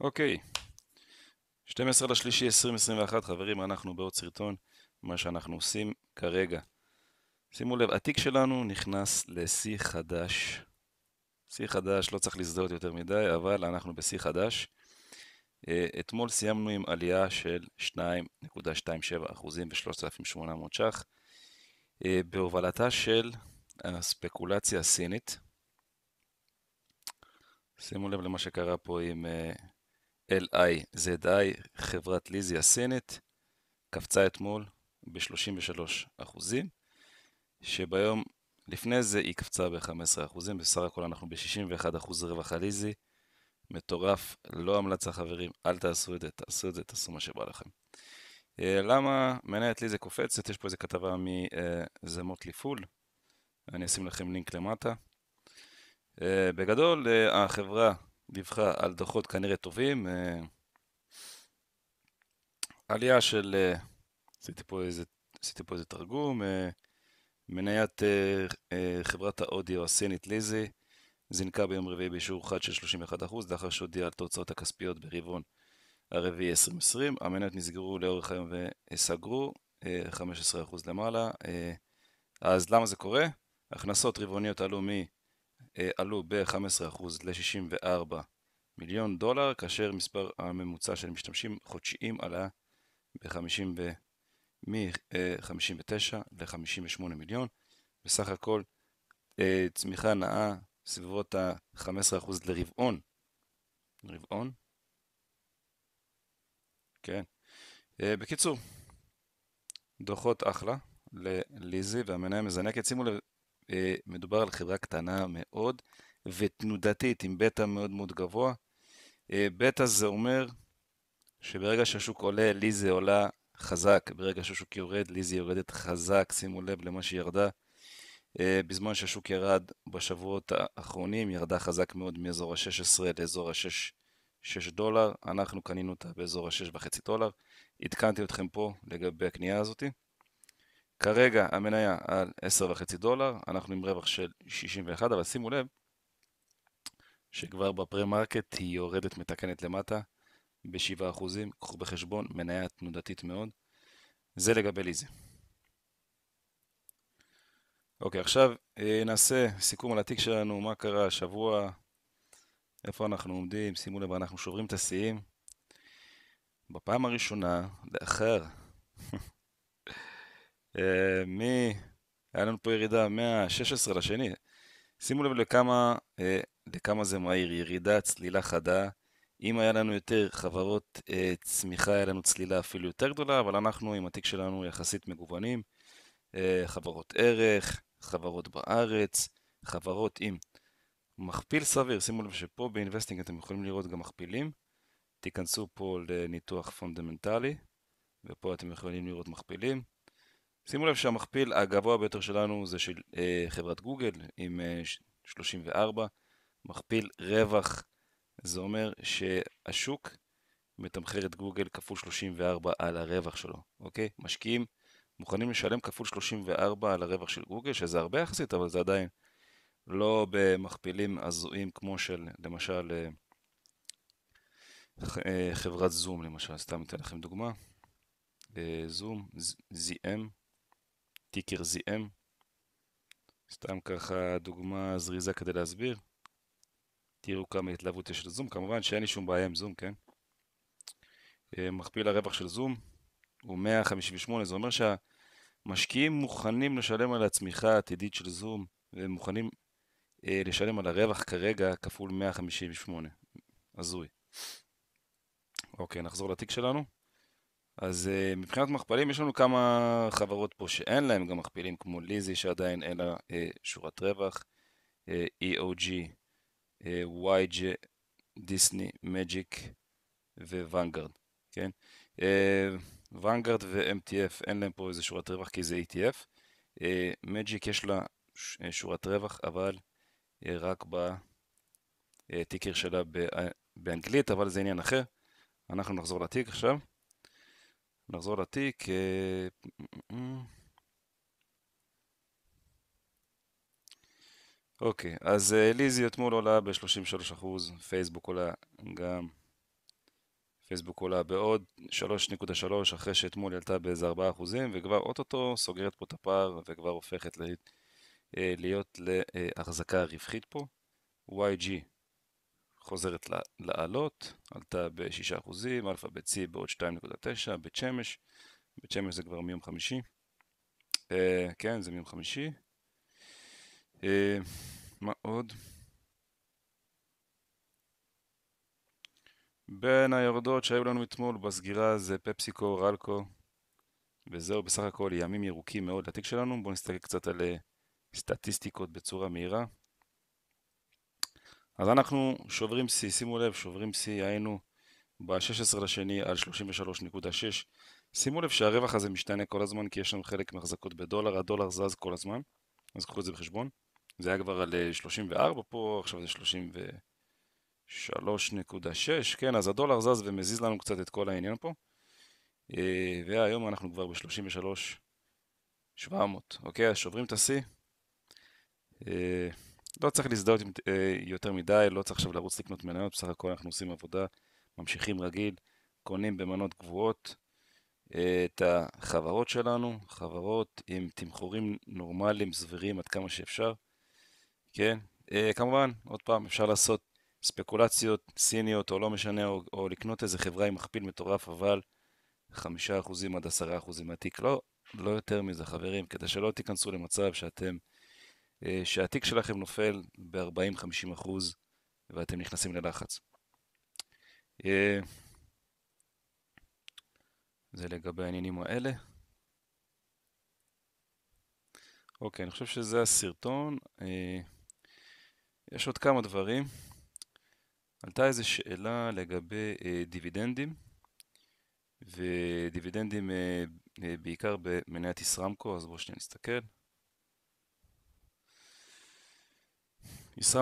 אוקיי, 12 לשלישי 2021, חברים, אנחנו בעוד סרטון, מה שאנחנו עושים כרגע. שימו לב, התיק שלנו נכנס לשיא חדש. שיא חדש, לא צריך להזדהות יותר מדי, אבל אנחנו בשיא חדש. אה, אתמול סיימנו עם עלייה של 2.27% ו-3,800 ש"ח, אה, בהובלתה של הספקולציה הסינית. שימו לב למה שקרה פה עם אה, LIZI, חברת ליזי הסינית, קפצה אתמול ב-33 אחוזים, שביום לפני זה היא קפצה ב-15 אחוזים, בסך הכל אנחנו ב-61 אחוז רווח על ליזי. מטורף, לא המלצה חברים, אל תעשו את זה, תעשו את זה, תעשו מה שבא לכם. אה, למה מניית ליזי קופצת? יש פה איזה כתבה מזמות אה, לפול, אני אשים לכם לינק למטה. אה, בגדול, החברה דיווחה על דוחות כנראה טובים. אה, עלייה של, אה, עשיתי פה איזה, עשיתי פה איזה תרגום, אה, מניית חברת האודיו הסינית ליזי זינקה ביום רביעי באישור חד של 31% לאחר שהודיעה על תוצאות הכספיות ברבעון הרביעי 2020. המניות נסגרו לאורך היום וסגרו 15% למעלה. אז למה זה קורה? הכנסות רבעוניות עלו מ... אה, עלו ב-15% ל-64 מיליון דולר, כאשר מספר הממוצע של משתמשים חודשיים עלה ב-59 ל-58 מיליון. בסך הכל אה, צמיחה נאה סביבות ה-15% לרבעון. רבעון? כן. אה, בקיצור, דוחות אחלה לליזי והמנהל מזנקת. שימו לב, מדובר על חברה קטנה מאוד ותנודתית עם בטא מאוד מאוד גבוה. אה, בטא זה אומר שברגע שהשוק עולה, לי זה עולה חזק, ברגע שהשוק יורד, לי זה יורדת חזק, שימו לב למה שירדה. אה, בזמן שהשוק ירד בשבועות האחרונים, ירדה חזק מאוד מאזור ה-16 לאזור ה-6 דולר, אנחנו קנינו אותה באזור ה-6.5 דולר. עדכנתי אתכם פה לגבי הקנייה הזאתי. כרגע המניה על 10.5 דולר, אנחנו עם רווח של 61, אבל שימו לב שכבר בפרה-מרקט היא יורדת מתקנת למטה ב-7%, קחו בחשבון, מניה תנודתית מאוד. זה לגבי ליזי. אוקיי, עכשיו אה, נעשה סיכום על התיק שלנו, מה קרה השבוע, איפה אנחנו עומדים, שימו לב, אנחנו שוברים את השיאים. בפעם הראשונה, לאחר אה, מ... היה לנו פה ירידה מה-16 לשני. שימו לב לכמה, אה, לכמה זה מהיר, ירידה, צלילה חדה. אם היה לנו יותר חברות אה, צמיחה, היה לנו צלילה אפילו יותר גדולה, אבל אנחנו עם התיק שלנו יחסית מגוונים. חברות ערך, חברות בארץ, חברות עם מכפיל סביר, שימו לב שפה באינבסטינג אתם יכולים לראות גם מכפילים. תיכנסו פה לניתוח פונדמנטלי, ופה אתם יכולים לראות מכפילים. שימו לב שהמכפיל הגבוה ביותר שלנו זה של אה, חברת גוגל עם אה, 34, מכפיל רווח, זה אומר שהשוק מתמחר את גוגל כפול 34 על הרווח שלו, אוקיי? משקיעים מוכנים לשלם כפול 34 על הרווח של גוגל, שזה הרבה יחסית, אבל זה עדיין לא במכפילים הזויים כמו של למשל אה, אה חברת זום למשל, סתם אתן לכם דוגמה. אה, זום, ZM, טיקר ZM. סתם ככה דוגמה זריזה כדי להסביר. תראו כמה התלהבות יש לזום, כמובן שאין לי שום בעיה עם זום, כן? אה, מכפיל הרווח של זום הוא 158, זה אומר שהמשקיעים מוכנים לשלם על הצמיחה העתידית של זום, והם מוכנים אה, לשלם על הרווח כרגע כפול 158. הזוי. אוקיי, נחזור לתיק שלנו. אז uh, מבחינת מכפלים יש לנו כמה חברות פה שאין להם גם מכפילים כמו ליזי שעדיין אין לה uh, שורת רווח, uh, אה, EOG, uh, YG, דיסני, מג'יק וונגרד, כן? וונגארד uh, ו-MTF אין להם פה איזה שורת רווח כי זה ETF, מג'יק uh, יש לה ש- שורת רווח אבל uh, רק בטיקר uh, שלה ב- באנגלית אבל זה עניין אחר, אנחנו נחזור לתיק עכשיו. נחזור לתיק. אה, אה, אה. אוקיי, אז ליזי אתמול עולה ב-33%, פייסבוק עולה גם, פייסבוק עולה בעוד 3.3 אחרי שאתמול עלתה באיזה 4% וכבר אוטוטו סוגרת פה את הפער וכבר הופכת להיות להחזקה רווחית פה. YG חוזרת לעלות, עלתה ב-6%, אלפא ב C בעוד 2.9, בית שמש, בית שמש זה כבר מיום חמישי, uh, כן זה מיום חמישי, uh, מה עוד? בין היורדות שהיו לנו אתמול בסגירה זה פפסיקו, רלקו, וזהו בסך הכל ימים ירוקים מאוד לתיק שלנו, בואו נסתכל קצת על אה, סטטיסטיקות בצורה מהירה. אז אנחנו שוברים שיא, שימו לב, שוברים שיא, היינו ב-16 לשני על 33.6. שימו לב שהרווח הזה משתנה כל הזמן, כי יש לנו חלק מהחזקות בדולר, הדולר זז כל הזמן, אז קחו את זה בחשבון. זה היה כבר על 34 אה, פה, עכשיו זה 33.6, כן, אז הדולר זז ומזיז לנו קצת את כל העניין פה. אה, והיום אנחנו כבר ב-33.700, אוקיי? אז שוברים את השיא. אה, לא צריך להזדהות אה, יותר מדי, לא צריך עכשיו לרוץ לקנות מניות, בסך הכל אנחנו עושים עבודה, ממשיכים רגיל, קונים במנות גבוהות אה, את החברות שלנו, חברות עם תמחורים נורמליים, סבירים עד כמה שאפשר, כן? אה, כמובן, עוד פעם, אפשר לעשות ספקולציות סיניות או לא משנה, או, או לקנות איזה חברה עם מכפיל מטורף, אבל 5% עד 10% מהתיק, לא, לא יותר מזה, חברים, כדי שלא תיכנסו למצב שאתם... אה, שהתיק שלכם נופל ב-40-50 אחוז ואתם נכנסים ללחץ. אה, זה לגבי העניינים האלה. אוקיי, אני חושב שזה הסרטון. אה, יש עוד כמה דברים. עלתה איזו שאלה לגבי דיבידנדים, ודיבידנדים בעיקר במניית ישרמקו, אז בואו שניה נסתכל.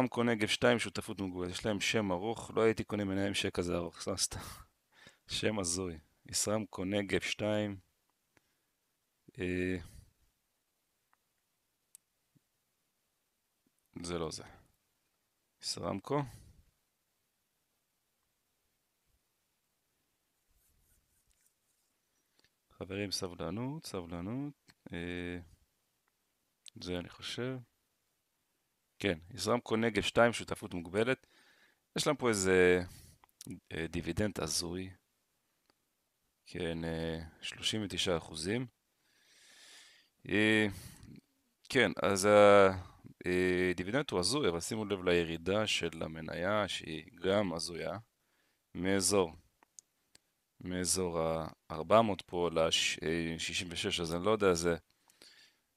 קונה גב 2, שותפות מוגבלת. יש להם שם ארוך, לא הייתי קונה מנהל מנהם כזה ארוך, סתם סתם. שם הזוי. קונה גב 2. אה, זה לא זה. יסרמקו? חברים, סבלנות, סבלנות. אה, זה אני חושב. כן, ישראמקו נגב 2, שותפות מוגבלת. יש להם פה איזה אה, דיבידנד הזוי. כן, 39 אה, אחוזים. אה, כן, אז הדיבידנד הוא הזוי, אבל שימו לב לירידה של המניה, שהיא גם הזויה, מאזור. מאזור ה-400 פה ל-66, אז אני לא יודע, זה...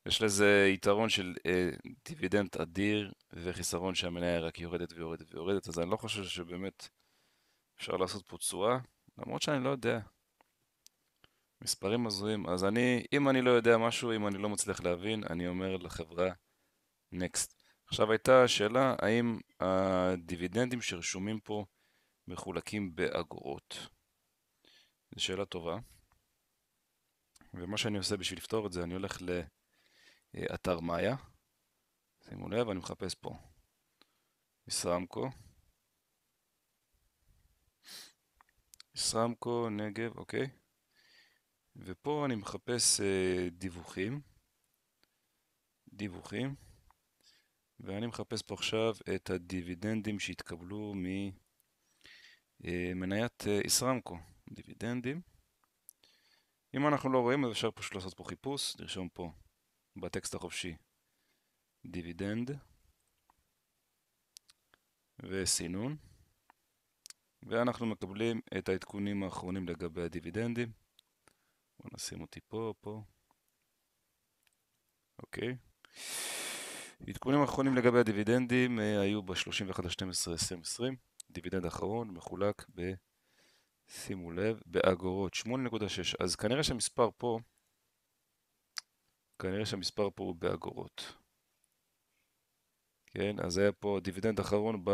יש לזה יתרון של אה, דיבידנד אדיר וחיסרון שהמניה רק יורדת ויורדת ויורדת, אז אני לא חושב שבאמת אפשר לעשות פה תשואה, למרות שאני לא יודע. מספרים הזויים, אז אני, אם אני לא יודע משהו, אם אני לא מצליח להבין, אני אומר לחברה נקסט. עכשיו הייתה שאלה, האם הדיבידנדים שרשומים פה מחולקים באגורות. זו שאלה טובה. ומה שאני עושה בשביל לפתור את זה, אני הולך ל... לה... אה, אתר מאיה. שימו לב, אני מחפש פה ישראמקו. ישראמקו, נגב, אוקיי. ופה אני מחפש אה, דיווחים. דיווחים. ואני מחפש פה עכשיו את הדיבידנדים שהתקבלו ממניית אה, אה, ישראמקו. דיבידנדים. אם אנחנו לא רואים, אז אפשר פשוט לעשות פה חיפוש, לרשום פה בטקסט החופשי. דיבידנד וסינון. ואנחנו מקבלים את העדכונים האחרונים לגבי הדיבידנדים. בואו נשים אותי פה, פה. אוקיי. עדכונים האחרונים לגבי הדיבידנדים אה, היו ב-31.12.2020. דיבידנד אחרון מחולק ב... שימו לב, באגורות 8.6. אז כנראה שהמספר פה כנראה שהמספר פה הוא באגורות. כן, אז היה פה דיבידנד אחרון ב...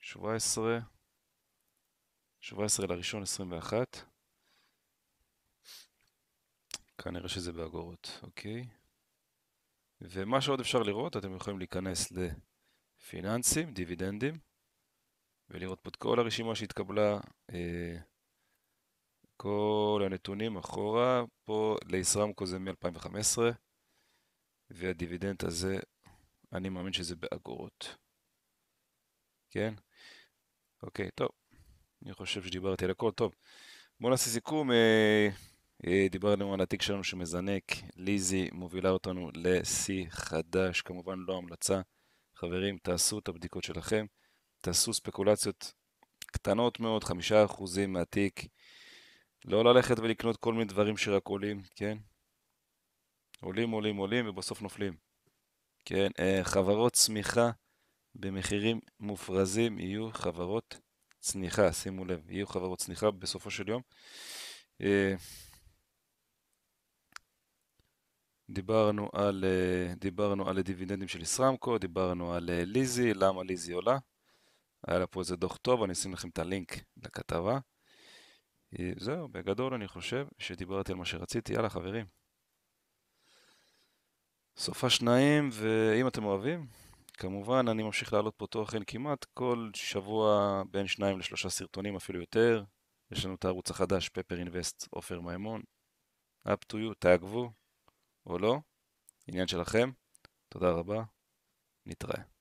17, אה, 17 לראשון 21. כנראה שזה באגורות, אוקיי. ומה שעוד אפשר לראות, אתם יכולים להיכנס לפיננסים, דיבידנדים, ולראות פה את כל הרשימה שהתקבלה. אה, כל הנתונים אחורה, פה לישראמקו זה מ-2015, והדיבידנד הזה, אני מאמין שזה באגורות. כן? אוקיי, טוב. אני חושב שדיברתי על הכל. טוב, בואו נעשה סיכום. אה, אה, דיברנו על התיק שלנו שמזנק, ליזי מובילה אותנו לשיא חדש, כמובן לא המלצה. חברים, תעשו את הבדיקות שלכם, תעשו ספקולציות קטנות מאוד, חמישה אחוזים מהתיק לא ללכת ולקנות כל מיני דברים שרק עולים, כן? עולים, עולים, עולים, ובסוף נופלים. כן, אה, חברות צמיחה במחירים מופרזים יהיו חברות צניחה, שימו לב, יהיו חברות צניחה בסופו של יום. אה, דיברנו על, אה, דיברנו על הדיבידנדים של ישראמקו, דיברנו על ליזי, למה ליזי עולה. היה לה פה איזה דוח טוב, אני אשים לכם את הלינק לכתבה. אה, זהו, בגדול אני חושב שדיברתי על מה שרציתי. יאללה, חברים. סופה שניים, ואם אתם אוהבים, כמובן, אני ממשיך לעלות פה תוכן כמעט כל שבוע בין שניים לשלושה סרטונים, אפילו יותר. יש לנו את הערוץ החדש, פפר אינבסט, עופר מימון. up to you, תעגבו, או לא, עניין שלכם. תודה רבה, נתראה.